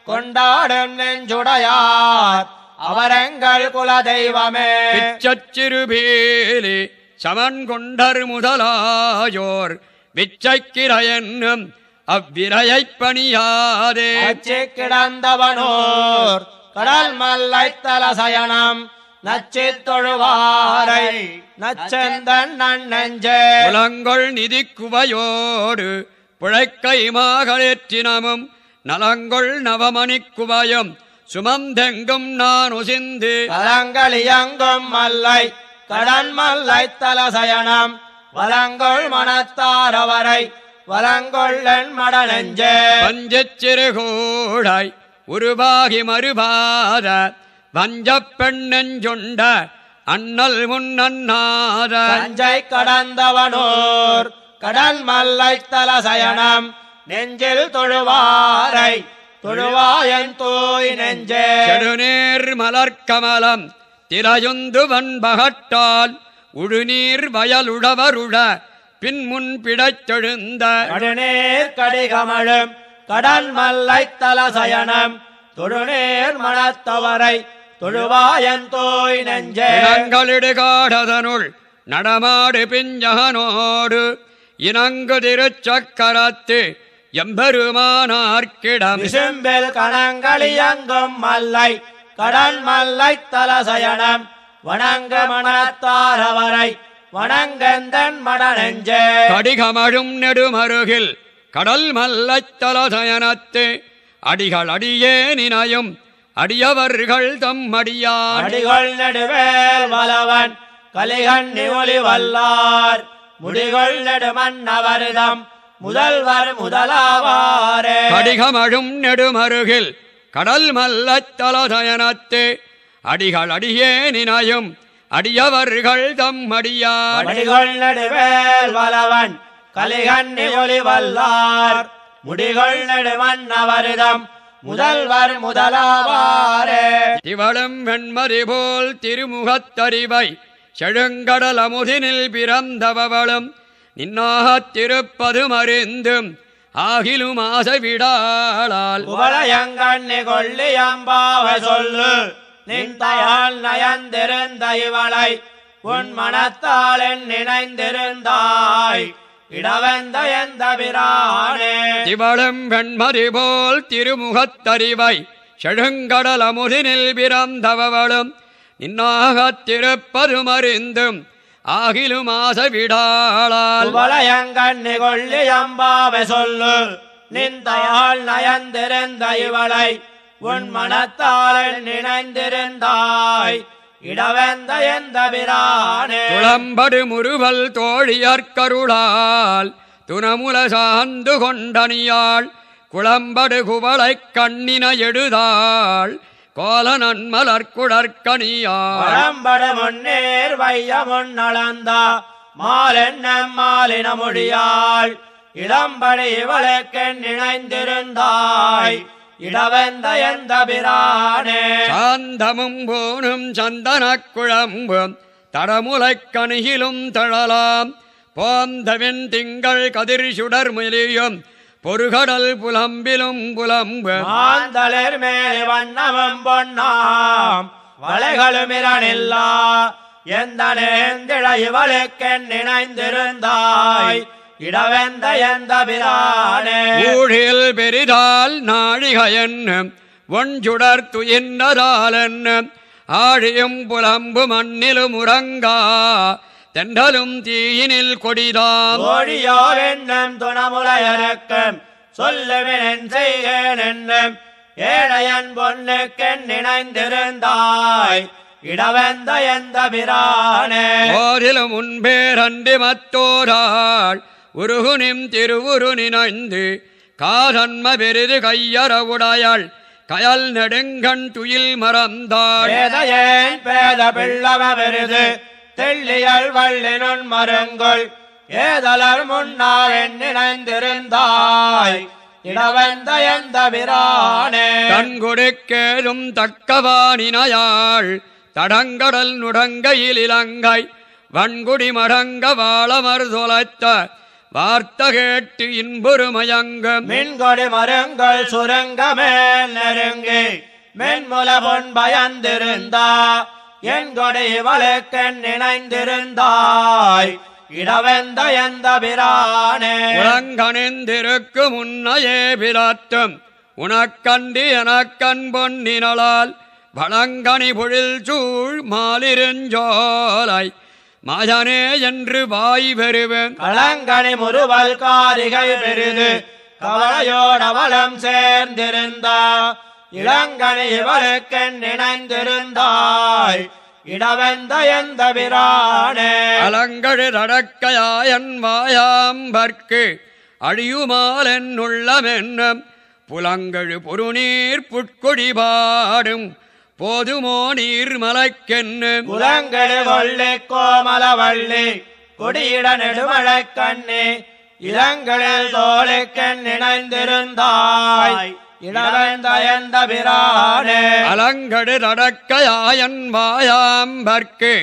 கொண்டாடும் நெஞ்சுடையார் அவரங்கள் குல தெய்வமே பிச்சச்சிறுபீலி சமன் கொண்டர் முதலாயோர் விச்சைக்கிரையன்னும் அவ்விரையை பணியாதே கிடந்தவனோர் கடல் மல்லை தலசயனம் நச்சு தொழுவாரை நச்சந்தன் நிதி குவையோடு புழைக்கை மாகலேற்றினமும் நலங்கொள் நவமணி குவயம் சுமந்தெங்கும் நான் உசிந்து நலங்களியங்கும் மல்லை கடன்மல்லை தலசயனம் வலங்கொள் மனத்தாரவரை வலங்கொள்ளன் மடநெஞ்சே பஞ்சச்சிறுகூடாய் உருவாகி மறுபாத வஞ்சப் பெண்ணெஞ்சுண்ட அண்ணல் முன்னாத அஞ்சை கடந்தவனோர் கடன் மல்லை தலசயனம் நெஞ்சில் தொழுவாரை தொழுவாயன் தோய் நெஞ்சே நெடுநீர் மலர்கமலம் திரையுந்து வண்பகட்டால் உழுநீர் வயலுடவருட முன் பிடைத்தெழுந்த கடுநீர் கடிகமழும் கடன் மல்லை தலசயனம் தொழுநேர் மனத்தவரை தொழுவாயன் தோய் நெஞ்சங்களிடுகாடதனுள் நடமாடு பிஞ்சகனோடு இனங்கு திருச்சக்கரத்து எம்பெருமானார்கிடம் கணங்களியங்கும் மல்லை கடன் மல்லை தலசயனம் வணங்க மனத்தாரவரை வணங்கந்தன் மடநெஞ்சே கடிகமழும் நெடுமருகில் கடல் மல்லை தலசயனத்து அடிகள் அடியே நினையும் அடியவர்கள் தம் அடியார் அடிகள் நடுவே வலவன் கலிகண்ணி ஒளி வல்லார் முடிகள் நெடுமன் நெடுமன்னவரிடம் முதல்வர் முதலாவாரே அடிகமழும் நெடுமருகில் கடல் மல்ல தலதயனத்தே அடிகள் அடியே நினையும் அடியவர்கள் தம் அடியாடிகள் நடுவேல் வலவன் கலிகண்ணி ஒளி வல்லார் முடிகள் நடுவன் அவரிடம் முதல்வர் முதலாவாரே இவளும் வெண்மதி போல் திருமுகத்தறிவை செழுங்கடல் அமுதினில் பிறந்தவளும் நின்னாக திருப்பதும் அறிந்தும் ஆகிலும் ஆசை விடாளால் கொள்ளி அம்பாவ சொல்லு நின்றையால் நயந்திருந்த இவளை உன் மனத்தால் நினைந்திருந்தாய் இடவந்த எந்த பிரானே திவளும் வெண்மதி போல் திருமுகத்தறிவை செழுங்கடல் அமுதினில் பிறந்தவளும் நின்னாக நின்னாகத் திருப்பதுமறிந்தும் ஆகிலும் ஆசவிடாளால் வளையங்கண்ணி கொள்ளி அம்பாவை சொல்லு நிந்தையால் நயந்திருந்த இவளை உன் மனத்தால் நினைந்திருந்தாய் இடவெந்த எந்த பிரானே துளம்படு முறுவல் தோழியற்கருளால் துணமுல சார்ந்து கொண்டனியாள் குளம்படு குவளை கண்ணின எழுதாள் காலனன் மலர்குடற்கனியாம்பட முன்னேர் வையமுன் அளந்தா மாலென்ன மாலின மொழியாள் இளம்படி இவளுக்கு நினைந்திருந்தாய் இடவெந்த எந்த பிரானே சாந்தமும் போனும் சந்தன குழம்பும் தடமுலை கணியிலும் தழலாம் போந்தவின் திங்கள் கதிர் சுடர் முலியும் பொறுகடல் புலம்பிலும் புலம்புலர் மேல் வண்ணவம் பொன்னாம் இரணில்லா எந்த நேர்ந்திழைவளுக்கு நினைந்திருந்தாய் இடவெந்த எந்த பிரானே ஊழில் பெரிதால் ஒன்றுடர் துயின்னதால் என்ன ஆழியும் புலம்பு மண்ணிலும் உறங்கா தெண்டலும் தீயினில் கொடிதாம் கோடியோ வெண்ணம் துணமுலையறக்கம் சொல்லுவின் செய்யேன் ஏழையன் பொண்ணுக்கு நினைந்திருந்தாய் இடவெந்த எந்த பிரானே ஓரிலும் முன்பேரன்றி மத்தோராள் உருகுனிம் திருவுரு நினைந்து காதன்ம பெரிது கையற உடையாள் கயல் நெடுங்கண் துயில் மறந்தாள் பேத பிள்ளவ பெரிது தெள்ளியல் வள்ளினுன் மருங்குள் ஏதலர் முன்னாள் நினைந்திருந்தாய் இடவந்தயந்தபிரானே கண்குடுக்கேலும் தக்கவானினையாள் தடங்கடல் நுடங்கையில் இலங்கை வன்குடி மடங்க வாழமர் தொலைத்த வார்த்த கேட்டு இன்புறுமயங்க மின்கொடி மரங்கள் சுரங்கமே நெருங்கி மென்முல பொன் பயந்திருந்தா என் வழக்கன் வழக்கண் இணைந்திருந்தாய் இடவெந்த எந்த பிரானே உலங்கணிந்திருக்கு முன்னையே பிராட்டும் உனக்கண்டி எனக்கண் பொன்னினால் வளங்கனி பொழில் சூழ் மாலிருஞ்சோலை மதனே என்று வாய் பெறுவேன் களங்கனி முருவல் காரிகள் பெருது கவலையோட வளம் சேர்ந்திருந்தா இளங்கனை இவருக்கு நினைந்திருந்தாய் இடவந்தயந்தபிரானே அலங்கழு நடக்கையாயன் மாயாம்பற்கு உள்ளமென்னும் புலங்கழு பொருநீர் புட்கொடி பாடும் போதுமோ நீர் மலைக்கென்னு புலங்கழு வள்ளி கோமல வள்ளி கொடியிட நெடுமழை கண்ணே இளங்கழல் தோளுக்கண் நினைந்திருந்தாய் அலங்கடு நடக்கையாயன் மாயாம்பர்க்கு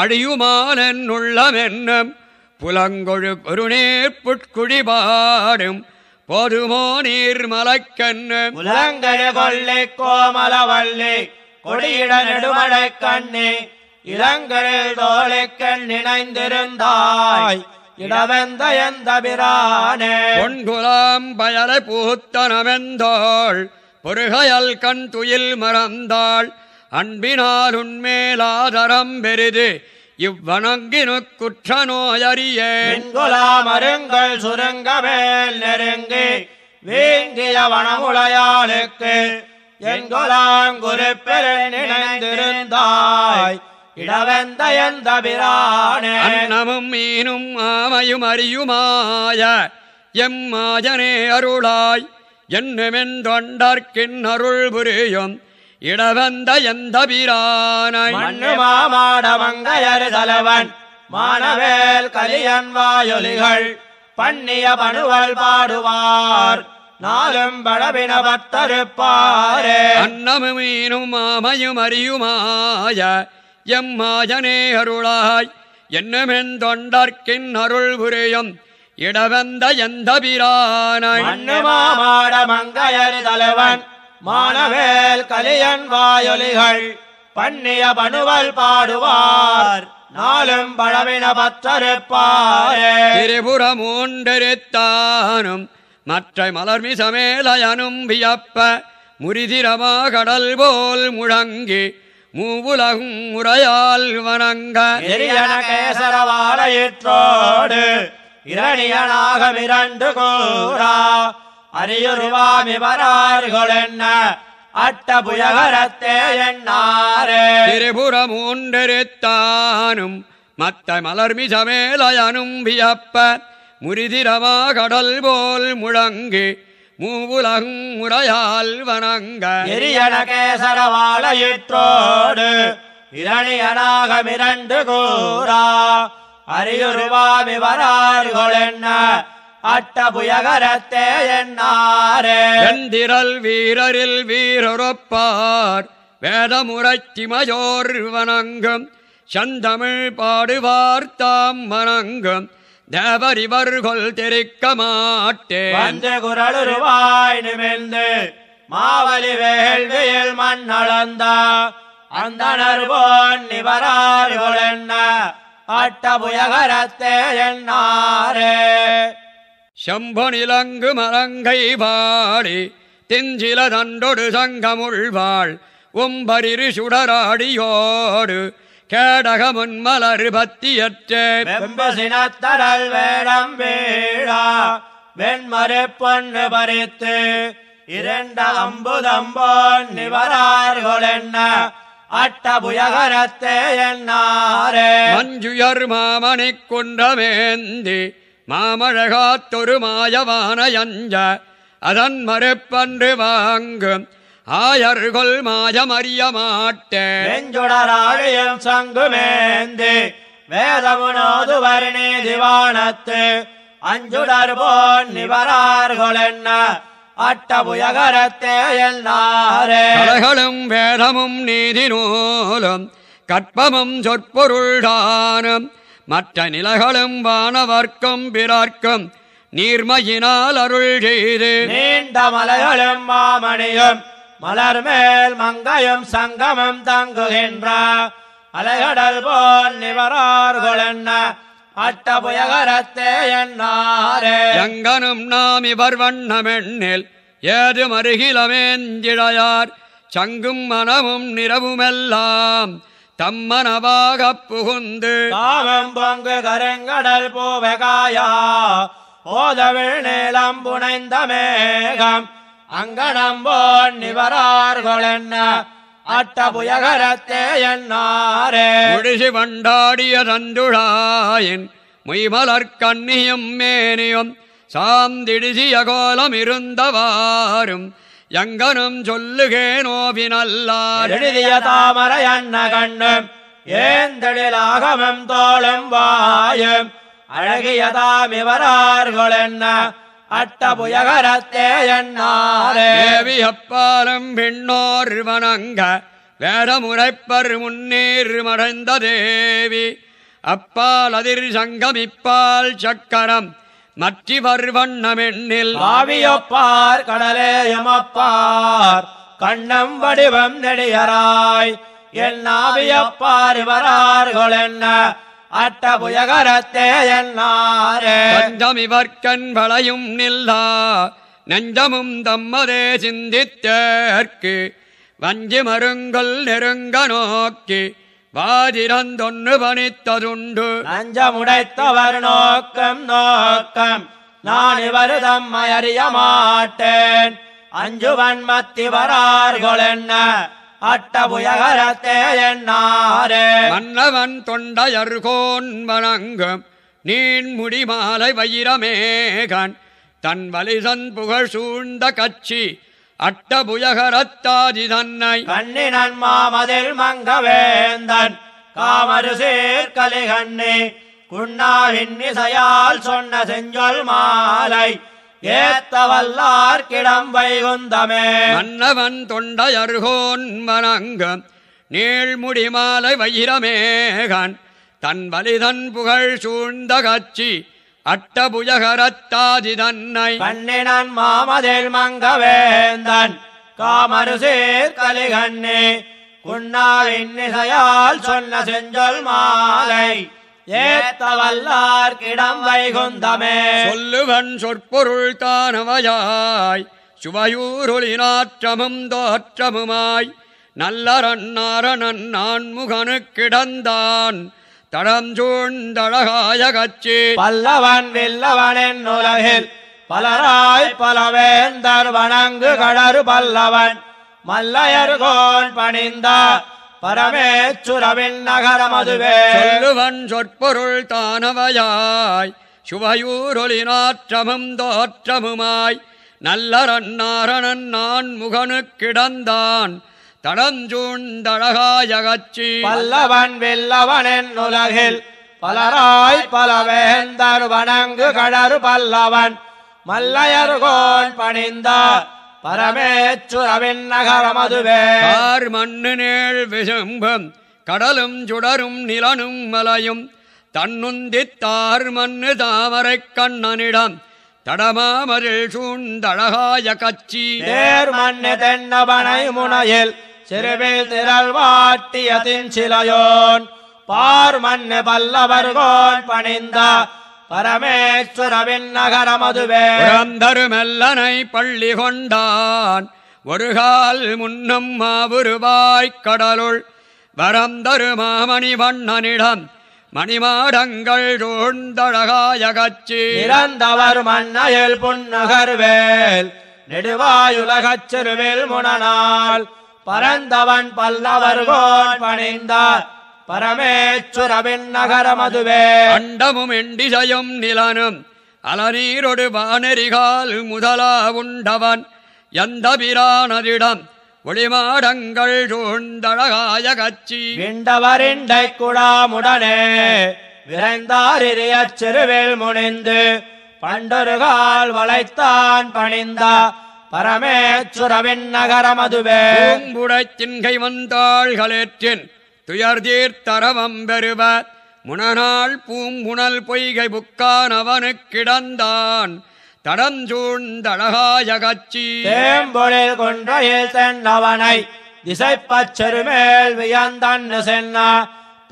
அழியுமானன் உள்ளமென்னும் புலங்கொழு குருநீர் புட்குழிபாடும் போதுமோ நீர் மலக்கண்ணு புலங்கழு கொள்ளை கோமல வள்ளி கொடியிட நெடுமழை கண்ணே இளங்கரை தோழைக்கண் நினைந்திருந்தாய் இடவெந்தயந்தபிரானே பயலை பூத்தனவெந்தாள் பொருகையல் கண் துயில் மறந்தாள் அன்பினால் உண்மேலாதரம் பெரிது இவ்வணங்கினு குற்ற நோயறியேன்குலாமருங்கள் சுருங்க மேல் நெருங்கி வீங்கிய வனமுளையாளுக்கு என்குலாங்குரு பெரு நினைந்திருந்தாய் இடவெந்தயந்தபிரானும் மீனும் ஆமையும் அறியுமாய எம் மாஜனே அருளாய் என்னுமென்றொண்டற்கின் அருள் புரியும் இடவந்த எந்த பிரானமாடமங்கயருதலவன் மாணவேல் கலியன் வாயொலிகள் பண்ணிய பணுவல் பாடுவார் நாளும் பழவின பத்தருப்பாரே அன்னமு மீனும் மாமையும் அறியுமாய எம்மாஜனே அருளாய் என்னமெந்தொண்டர்க்கின் அருள் புரியும் இடவந்த எந்த பிரானமாடமங்கையறி மாணவேல் கலியன் வாயொலிகள் பண்ணிய பணுவல் பாடுவார் நாளும் பழவின பற்றறுப்பாரே திரிபுரமூண்டெரித்தானும் மற்ற மலர்மி மலர்மிசமேலயனும் வியப்ப முரிதிரமா கடல் போல் முழங்கி மூவுலகும் உரையால் வணங்க எரியன கேசரவாலயிற்றோடு இரணியனாக மிரண்டு கூறா அரியுருவாமி வரார்கள் என்ன அட்டபுயகரத்தே எண்ணாரே திரிபுரமூன்றெருத்தானும் மத்த மலர்மிசமேலயனும் வியப்ப முரிதிரமா கடல் போல் முழங்கு மூவுலங்குரையால் வணங்க எரியணகேசரவாளயிற்றோடு இரணியனாகமிரண்டு கூறா அரியுருவாமி வரார்களென்ன அட்டபுயகரத்தே என்னாரே எந்திரல் வீரரில் வீரொருப்பார் வேதமுறச் மயோர் வணங்கும் செந்தமிழ் பாடுவார் தாம் வணங்கும் தேவரிவர்கள் தெரிக்க மாட்டே குரல் குரலுருவாய் நிமிந்து மாவலி வேள்வியில் மண் அளந்த அந்த நிவராறுகள் என்ன புயகரத்தே என்னாரே சம்பு நிலங்கு மலங்கை வாடி திஞ்சில தண்டொடு சங்கமுள்வாள் ஒம்பரிரு சுடராடியோடு கேடகமுன்மலரு பத்தியற்றல் வேடம் வேடா வெண்மறு பொண்ணு பறித்து இரண்ட அம்புதம்போன் நிவரார்களென்ன அட்டபுயகரத்தே என்னாரே மஞ்சுயர் மாமணி குன்றமேந்தி மாமழகாத்தொரு மாயவான அதன் மறுப்பன்று வாங்கும் ஆயர்கள் மாயமறிய மாட்டேஞ்சுடராழியம் சங்குமேந்து வேதமுனோதுவர் நீதிவானத்து அஞ்சுடர் போன் நிவரார்கள் என்ன அட்டபுயகரத்தேயல்களும் வேதமும் நீதி நூலும் கற்பமும் சொற்பொருள்தானும் மற்ற நிலகளும் வானவர்க்கும் பிறர்க்கும் நீர்மையினால் அருள் செய்து நீண்ட மலைகளும் மாமணியும் மலர் மேல் மங்கையும் சங்கமம் தங்குகின்ற அலைகடல் போல் நிவரார்கள் நிவரார்கொளென்ன அட்டபுயகரத்தே என்னாரே எங்கனும் நாம் இவர் வண்ணமெண்ணில் ஏது மருகிலமேந்திழையார் சங்கும் மனமும் நிறவுமெல்லாம் தம்மனவாக புகுந்து காமம் பொங்கு கருங்கடல் பூவகாயா ஓதவிழ் நிலம் புனைந்த மேகம் அங்கடம்போன் நிவரார்கள் நிவரார்களென்ன அட்டபுயகரத்தே என்னாரே முடிசி பண்டாடிய தந்துழாயின் முய்மலர் கண்ணியும் மேனியும் சாந்திடிசிய கோலம் இருந்தவாரும் எங்கனும் சொல்லுகேனோவினல்லிய தாமர என்ன கண்ணும் ஏந்தெழிலாகமம் தோளும் வாயும் அழகியதாமிவரார்கள் என்ன அட்டபுயகரத்தே என்னேவி அப்பாலும் பெண்ணோர் வணங்க வேடமுரைப்பர் முன்னேர் மறைந்த தேவி அப்பால் அதிர் சங்கமிப்பால் சக்கரம் மற்றிவர் வண்ணமெண்ணில் ஆவியப்பார் கடலேயமப்பார் கண்ணம் வடிவம் நெடியராய் என் ஆவியப்பார் வரார்கள் என்ன அட்டபுயகரத்தே என்னாரே தஞ்சமிவர்க்கண் வளையும் நில்லா நெஞ்சமும் தம்மதே சிந்தித்தேற்கு வஞ்சி மருங்கள் நெருங்க நோக்கி வாதிரந்தொன்று பணித்ததுண்டு நஞ்சமுடைத்தவர் நோக்கம் நோக்கம் நான் இவர் தம்மை அறிய மாட்டேன் வரார்கள் என்ன மன்னவன் தொண்டையர்கோன் வணங்கும் நீண்முடி மாலை வைரமேகன் தன் வலிசன் புகழ் சூழ்ந்த கட்சி அட்டபுயகரத்தாதி தன்னை கண்ணினன் மாமதில் மங்கவேந்தன் காமரு சேர்க்கலை கண்ணே குண்ணாவின் இசையால் சொன்ன செஞ்சொல் மாலை ஏத்தவல்லார் கிடம் வைகுந்தமே மன்னவன் தொண்டையர்கோன் மனங்க நீழ்முடி மாலை வைரமேகன் தன் வலிதன் புகழ் சூழ்ந்த கட்சி அட்டபுஜகரத்தாதி தன்னை கண்ணினன் மாமதில் மங்கவேந்தன் காமருசேர் கலிகண்ணே குன்னாவின் நிசையால் சொன்ன செஞ்சொல் மாலை ஏத்தவல்லார்கிடம் வைகுந்தமே சொல்லுவன் சொற்பொருள் தானவையாய் சுவையூருளினாற்றமும் தோற்றமுமாய் நல்லரன்னாரணன் நான் முகனு கிடந்தான் தடம் சூழ்ந்தழகாய கச்சி பல்லவன் வில்லவனின் உலகில் பலராய் பலவேந்தர் வணங்கு கடறு பல்லவன் மல்லையர்கோன் பணிந்தார் பரமேச்சுரவின் நகரமதுவே சொல்லுவன் சொற்பொருள் தானவையாய் நாற்றமும் தோற்றமுமாய் நல்லரன் நாரணன் நான் முகனு கிடந்தான் தடஞ்சூண்டழகாயகச்சி பல்லவன் வெல்லவனின் உலகில் பலராய் பலவேந்தர் வணங்கு கடறு பல்லவன் மல்லையர்கோன் பணிந்தார் பரமேச்சுரவின்னகரமதுவே ஆர் மண்ணு நேழ் விசம்பம் கடலும் சுடரும் நிலனும் மலையும் தன்னுந்தித்தார் மண்ணு தாமரை கண்ணனிடம் தடமாமரில் சூழ்ந்தழகாய கச்சி தேர் மண்ணு தென்னபனை முனையில் சிறுவில் திரள் வாட்டியதின் சிலையோன் பார் மண்ணு பல்லவர்கோன் பணிந்த பரமேஸ்வரவின் நகரமதுவே தருமெல்லனை பள்ளி கொண்டான் கால் முன்னும் மாபுருவாய்க் கடலுள் வரந்தரு மாமணி வண்ணனிடம் மணிமாடங்கள் ரோந்தழகாய கட்சி இறந்தவர் மன்னையில் புன்னகர்வேல் நெடுவாயுலகச் செருவில் முனனால் பரந்தவன் பல்லவர் பணிந்தார் பரமேச்சுரவின் நகரமதுவே அண்டமும் எண்டிசையும் நிலனும் அலநீரொடு வானெறிகால் முதலா உண்டவன் எந்த பிரானதிடம் ஒளிமாடங்கள் சூழ்ந்தழகாய கட்சி விண்டவரிண்டை குழாமுடனே விரைந்தாரிய சிறுவில் முனைந்து பண்டருகால் வளைத்தான் பணிந்த பரமேச்சுரவின் நகரமதுவே பூங்குடச் சின்கை வந்தாள்களேற்றின் துயர்தீர் தரவம் பெறுவ முனநாள் பூங்குணல் பொய்கை புக்கான் அவனுக்கிடந்தான் தடஞ்சூழ்ந்தழகாய கட்சி தேம்பொழில் கொன்றையில் சென்னவனை திசைப்பச்செருமேல் வியந்தான் சென்னா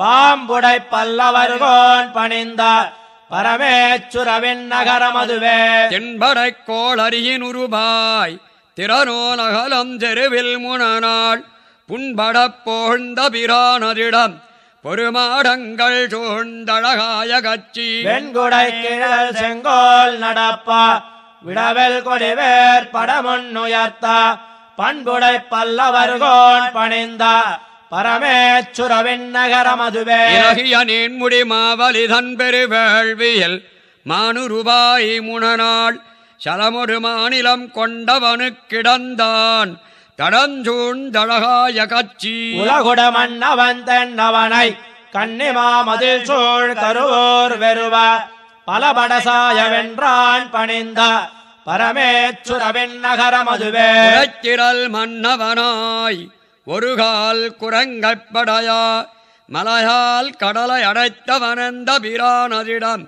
பாம்புடை பல்லவர்கோன் பணிந்தார் பரமேச்சுரவின் அதுவே தென்படை கோளரியின் உருபாய் நகலம் தெருவில் முனநாள் புண்பட போழ்ந்த பிரானதிடம் பொறுமாடங்கள் சூழ்ந்தழகாய கட்சி வெண்குடை கிழல் செங்கோல் நடப்பா விடவெல் கொடிவேர் படமுன்னுயர்த்தா பண்புடை பல்லவர்கோன் பணிந்தா பரமேச்சுரவின் நகரமதுவே இலகிய நீன்முடி மாவலிதன் பெருவேள்வியில் மானுருபாய் முனநாள் சலமொரு மாநிலம் கொண்டவனு கிடந்தான் தடஞ்சூழ்ந்தழகாய காட்சி உலகுடமன்னவன் தென்னவனை கன்னிமாமதில் சூழ் தருவோர் வெறுவ பலபடசாய வென்றான் பணிந்த பரமேச்சுரவின் நகரமதுவே திரல் மன்னவனாய் கால் குரங்கப்படையா மலையால் கடலை அடைத்தவனந்த பிரானதிடம்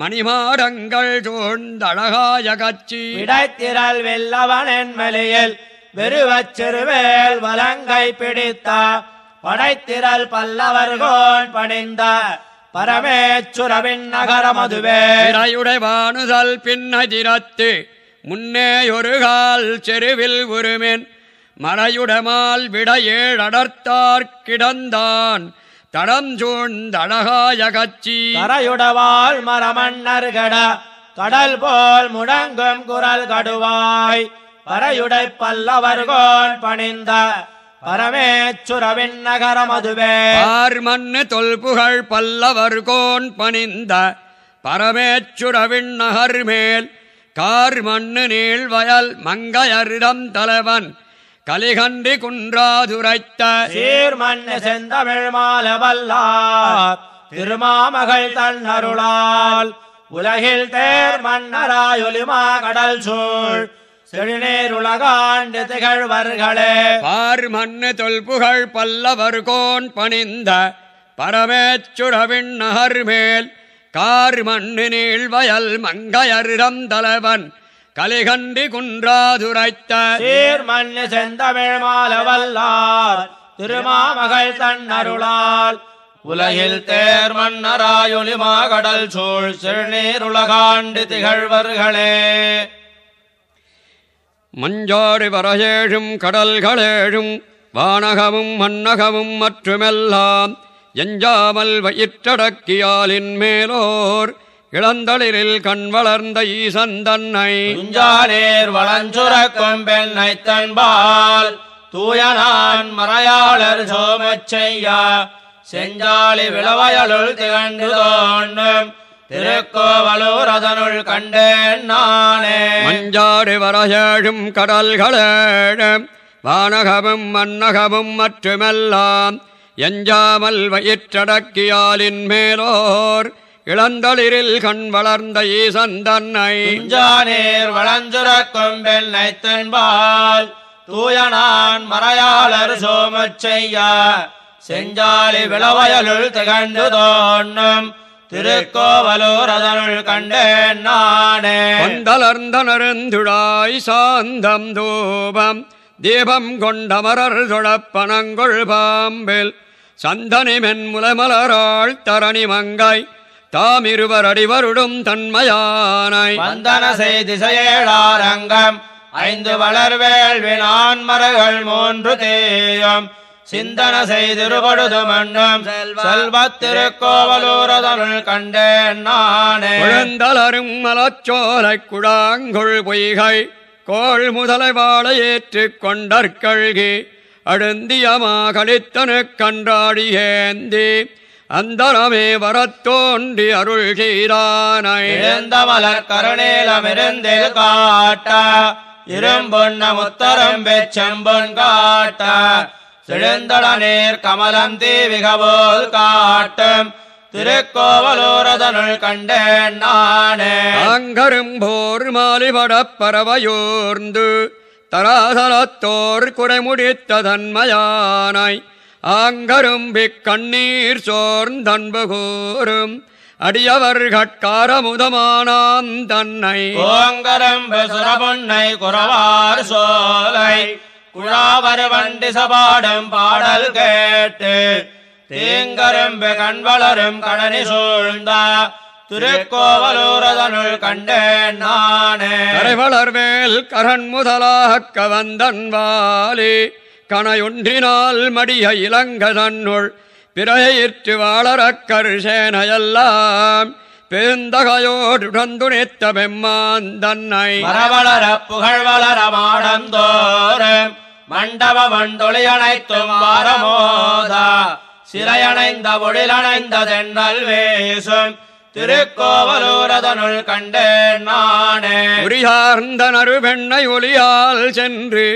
மணிமாடங்கள் சூழ்ந்தழகாய கட்சி இடைத்திரல் வெல்லவனின் மலையில் வெறுவச் சிறுவேல் வலங்கை பிடித்த படைத்திரல் பல்லவர்கோன் பணிந்த பரமேச்சுரவின் நகரமதுவே வானுதல் பின்னதிரத்து முன்னே ஒரு கால் செருவில் உருமின் மறையுடமால் விடையேழடர்த்தார் கிடந்தான் தடம் சூழ்ந்தழகாய கச்சி கரையுடவால் மரமன்னர் கட கடல் போல் முடங்கும் குரல் கடுவாய் பறையுடை பல்லவர்கோன் பணிந்த பரமேச்சுரவின் நகரம் அதுவே பார்மன்னு தொல்புகழ் பல்லவர்கோன் பணிந்த பரமேச்சுரவின் நகர் மேல் கார் மண்ணு நீள் வயல் மங்கையரிடம் தலைவன் கலிகண்டி குன்றாதுரைத்த சீர்மண்ணு செந்தமிழ் மாலவல்லார் திருமாமகள் தன் அருளால் உலகில் தேர் மன்னராயொலிமா கடல் சூழ் செழுநேருலகாண்டு திகழ்வர்களே பார் பார்மன்னு தொல்புகழ் கோன் பணிந்த பரமேச்சுரவின் மேல் கார் மண்ணு நீள் வயல் மங்கையரிடம் தலைவன் கலிகண்டி குன்றாதுரைத்த சீர் மண்ணு செந்தமிழ் மாலவல்லார் திருமாமகள் தன்னருளால் உலகில் தேர் மன்னராயொலிமா கடல் சூழ் சிறுநீருலகாண்டு திகழ்வர்களே மஞ்சாடு வரையேழும் கடல்களேழும் வானகமும் மன்னகமும் மற்றுமெல்லாம் எஞ்சாமல் வயிற்றடக்கியாலின் மேலோர் இளந்தளிரில் கண் வளர்ந்த ஈசந்தன்னை தன்னை வளஞ்சுரக்கும் பெண்ணை தன்பால் தூயனான் மறையாளர் செய்யா செஞ்சாலி விளவயலுள் திகண்டு திருக்கோவலூர் அதனுள் கண்டேன் நானே மஞ்சாடு வரசேழும் கடல்களே வானகமும் மன்னகமும் மற்றுமெல்லாம் எஞ்சாமல் வயிற்றடக்கியாலின் மேலோர் இளந்தளிரில் கண் வளர்ந்த ஈசன் தன்னை நீர் வளஞ்சுரக்கும் பெண்ணை தென்பால் தூயனான் மறையாளர் சோமச் செய்ய செஞ்சாலி விளவயலுள் திகழ்ந்து தோன்றும் திருக்கோவலூர் அதனுள் கண்டேன் நானே கொண்டலர்ந்த நருந்துழாய் சாந்தம் தூபம் தீபம் கொண்டமரர் சுழப்பனங்கொள் பாம்பில் சந்தனி மென்முலமலராள் தரணி மங்காய் தாம் இருவர் அடிவருடும் தன்மையானாய் வந்தன செய்திசையேழாரங்கம் ஐந்து வளர்வேள்வினான் மரகள் மூன்று தேயம் சிந்தன செய்திருபடுது மண்ணும் செல்வத்திருக்கோவலூரதருள் கண்டேன் நானே குழந்தளரும் மலச்சோலை குழாங்குள் பொய்கை கோள் முதலை வாழ ஏற்றுக் கொண்டற்கழ்கி அழுந்தியமாகழித்தனு கன்றாடி ஏந்தி அந்தரமே வரத்தோன்றி அருள் செய்தானை இழந்த மலர் கருணேலமிருந்து காட்ட இரும்பொன்ன முத்தரம் பெச்செம்பொன் காட்ட சிழந்தட நீர் கமலந்தி தீவிகவோல் காட்டும் திருக்கோவலூரதனுள் கண்டேன் நானே அங்கரும்போர் மாலிபடப் பறவையோர்ந்து தராசலத்தோர் குறைமுடித்த தன்மயானை ஆங்கரும்பிக் கண்ணீர் சோர்ந்தன்பு கூறும் அடியவர் கட்கார முதமானான் தன்னை ஓங்கரம்பு சுரபொன்னை குறவார் சோலை குழாவர் வண்டி சபாடும் பாடல் கேட்டு தீங்கரும்பு வளரும் கடனி சூழ்ந்த திருக்கோவலூரதனுள் கண்டேன் நானே மேல் கரண் முதலாக கவந்தன் வாலி கணையொன்றினால் மடிய இளங்க தன்னுள் பிறையிற்று வாழறக்கர் சேனையெல்லாம் பெருந்தகையோடுடந்துணைத்த பெம்மாந்தன்னை வளர புகழ் வளர மாடந்தோறும் மண்டப மண்டொழியணைத்தும் வாரமோதா சிறையணைந்த ஒழிலணைந்த தென்றல் வேசும் திருக்கோவலூரதனுள் கண்டேன் நானே உரியார்ந்த நறுபெண்ணை ஒளியால் சென்று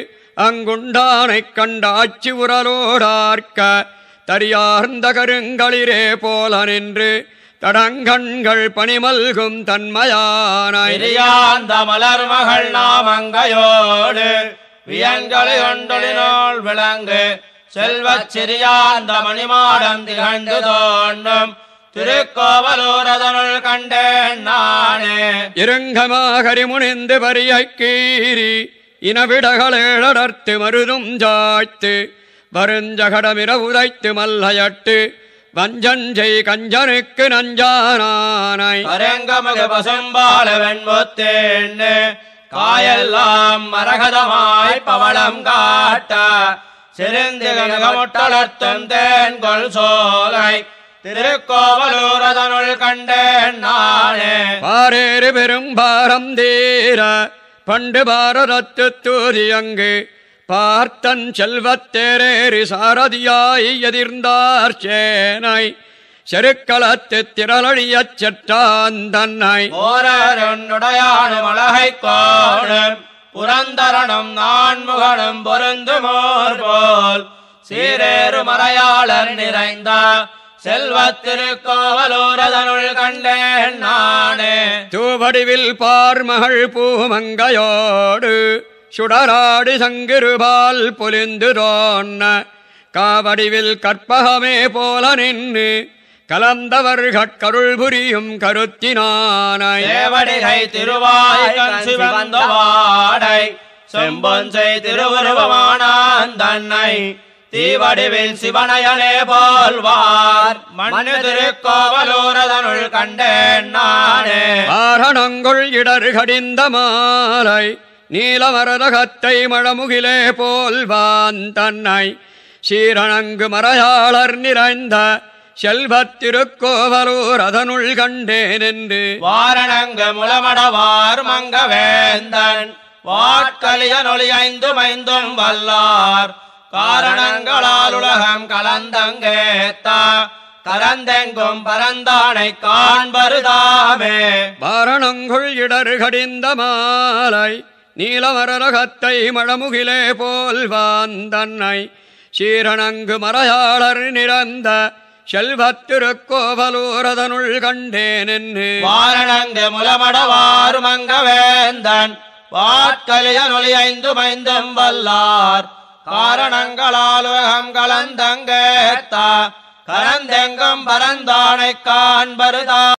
அங்குண்டானை கண்ட ஆட்சி உரலோடார்க்க தரியார்ந்த கருங்களிரே போல நின்று தடங்கண்கள் பணிமல்கும் தன்மையான மலர் மகள் நாமங்கையோடு வியங்களை கொண்டொழினோள் விளங்கு செல்வச் சிறியாந்த மணிமாடம் திகழ்ந்து தோன்றும் திருக்கோவலூரதனுள் கண்டேன் நானே இருங்கமாகரி முனிந்து இருங்கமாகரிமுனிந்து கீறி இனவிடகளேழடர்த்து மருதும் ஜாய்த்து வருஞ்சகடமிர உதைத்து மல்லையட்டு வஞ்சஞ்சை கஞ்சனுக்கு நஞ்சானானை அரங்கமக பசும்பால வெண்பொத்தேன்னு காயெல்லாம் மரகதமாய் பவளம் காட்ட கொள் சோலை திருக்கோவலூர் அதனுள் கண்டேன் நானே பாரேறு பெரும் பாரம் தீர பண்டு பாரதத்து தூதி அங்கு பார்த்தன் செல்வத்தேரேறி சாரதியாய் எதிர்ந்தார் சேனை செருக்களத்து திரளிய செற்றாந்தன்னை தன்னை ஓரருடையானும் அழகை கோணும் புரந்தரனும் நான்முகனும் பொருந்துமோர் போல் சீரேறு மறையாளர் நிறைந்த செல்வத்திருக்கோவலூரதனுள் கண்டேன் நானே தூவடிவில் பார்மகள் பூமங்கையோடு சுடராடி சங்கிருபால் பொலிந்து தோன்ன காவடிவில் கற்பகமே போல நின்று கருள் புரியும் கருத்தினானேவடிகை திருவாய்கந்தவாடை செம்பொன்சை திருவுருவமான தன்னை தீவடிவில் சிவனையனே போல்வார் மனு திருக்கோவலூரதனுள் கண்டேன் ஆரணங்குள் இடறு கடிந்த மாலை நீலமரதகத்தை மழமுகிலே போல்வான் தன்னை சீரணங்கு மறையாளர் நிறைந்த செல்வத்திருக்கோவலூர் அதனுள் கண்டேன் என்று வாரணங்க முலமடவார் மங்கவேந்தன் வாட்களியனொளி ஐந்து மைந்தும் வல்லார் காரணங்களால் உலகம் கலந்தங்கேத்த கலந்தெங்கும் பரந்தானை காண்பருதாமே வாரணங்குள் இடரு கடிந்த மாலை நீலமரகத்தை மழமுகிலே போல் வாந்தன்னை சீரணங்கு மறையாளர் நிறந்த செல்வத்திருக்கோவலூரதனுள் கண்டேன் என்று வாரணங்க முலமடவாறு மங்க வேந்தன் வாட்கலிய ஐந்து மைந்தம் வல்லார் காரணங்களால் உலகம் கலந்தங்கேத்தா கலந்தெங்கும் பரந்தானை காண்பருதா